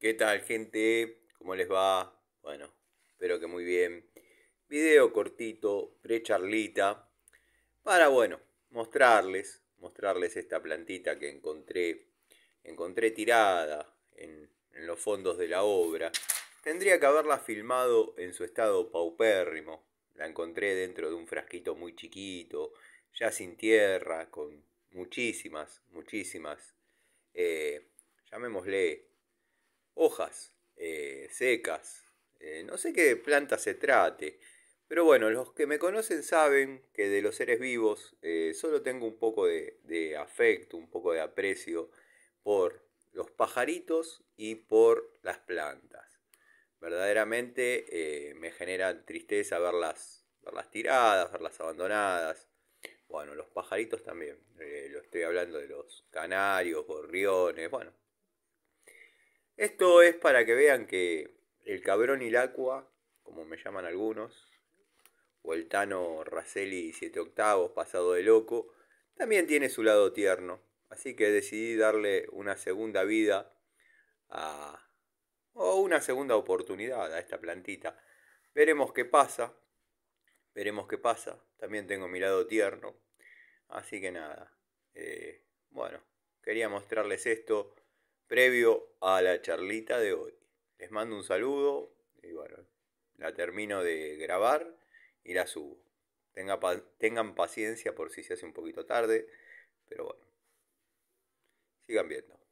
¿Qué tal gente? ¿Cómo les va? Bueno, espero que muy bien. Video cortito, pre-charlita, para bueno, mostrarles, mostrarles esta plantita que encontré, encontré tirada en, los fondos de la obra. Tendría que haberla filmado en su estado paupérrimo. La encontré dentro de un frasquito muy chiquito, ya sin tierra, con muchísimas, muchísimas, eh, llamémosle hojas eh, secas. Eh, no sé qué planta se trate. Pero bueno, los que me conocen saben que de los seres vivos eh, solo tengo un poco de, afecto, un poco de aprecio por los pajaritos y por las plantas. Verdaderamente me genera tristeza verlas, verlas tiradas, verlas abandonadas. Bueno, los pajaritos también. lo estoy hablando de los canarios, gorriones, bueno, esto es para que vean que el cabrón Ilacua, como me llaman algunos, o el Tano Raceli 7 octavos, pasado de loco, también tiene su lado tierno. Así que decidí darle una segunda vida a, o una segunda oportunidad a esta plantita. Veremos qué pasa. Veremos qué pasa. También tengo mi lado tierno. Así que nada. Eh, bueno, quería mostrarles esto previo a la charlita de hoy. Les mando un saludo y bueno, la termino de grabar y la subo. tengan paciencia por si se hace un poquito tarde, pero bueno, sigan viendo.